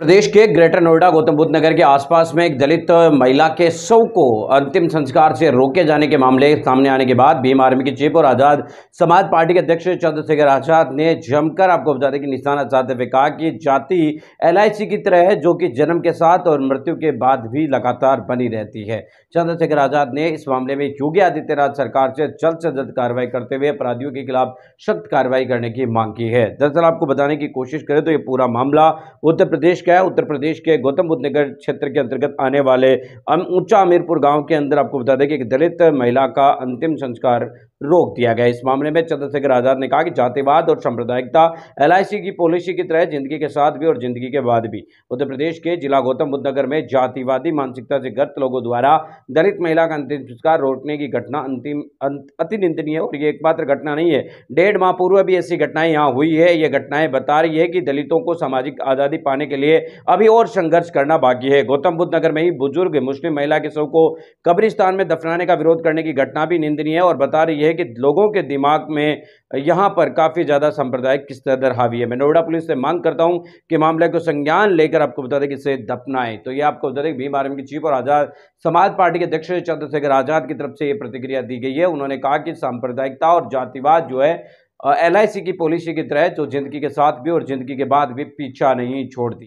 प्रदेश के ग्रेटर नोएडा गौतम बुद्ध नगर के आसपास में एक दलित महिला के शव को अंतिम संस्कार से रोके जाने के मामले सामने आने के बाद भीम आर्मी की चीफ और आज़ाद समाज पार्टी के अध्यक्ष चंद्रशेखर आजाद ने जमकर आपको बता दें कि निशाना चाहते हुए कहा कि जाति एल की तरह है जो कि जन्म के साथ और मृत्यु के बाद भी लगातार बनी रहती है चंद्रशेखर आज़ाद ने इस मामले में योगी आदित्यनाथ सरकार से जल्द से जल्द कार्रवाई करते हुए अपराधियों के खिलाफ सख्त कार्रवाई करने की मांग की है दरअसल आपको बताने की कोशिश करें तो ये पूरा मामला उत्तर प्रदेश का है उत्तर प्रदेश के गौतम बुद्ध नगर क्षेत्र के अंतर्गत आने वाले ऊंचा अमीरपुर गांव के अंदर आपको बता दें कि एक दलित महिला का अंतिम संस्कार रोक दिया गया इस मामले में चंद्रशेखर आजाद ने कहा कि जातिवाद और सांप्रदायिकता एल की पॉलिसी की तरह जिंदगी के साथ भी और जिंदगी के बाद भी उत्तर प्रदेश के जिला गौतम बुद्ध नगर में जातिवादी मानसिकता से गर्त लोगों द्वारा दलित महिला का अंतिम संस्कार रोकने की घटना अंतिम अं, अति निंदनीय है और ये एकमात्र घटना नहीं है डेढ़ माह पूर्व भी ऐसी घटनाएं यहाँ हुई है ये घटनाएं बता रही है कि दलितों को सामाजिक आज़ादी पाने के लिए अभी और संघर्ष करना बाकी है गौतम बुद्ध नगर में ही बुजुर्ग मुस्लिम महिला के शव को कब्रिस्तान में दफनाने का विरोध करने की घटना भी निंदनीय है और बता रही है है कि लोगों के दिमाग में यहाँ पर काफ़ी ज़्यादा सांप्रदायिक किस दर हावी है मैं नोएडा पुलिस से मांग करता हूँ कि मामले को संज्ञान लेकर आपको बता दें कि इसे दफनाएं तो ये आपको बता दें भीम आर्मी की चीफ और आज़ाद समाज पार्टी के अध्यक्ष चंद्रशेखर आज़ाद की तरफ से ये प्रतिक्रिया दी गई है उन्होंने कहा कि सांप्रदायिकता और जातिवाद जो है एल की पॉलिसी की तरह जो जिंदगी के साथ भी और जिंदगी के बाद भी पीछा नहीं छोड़ती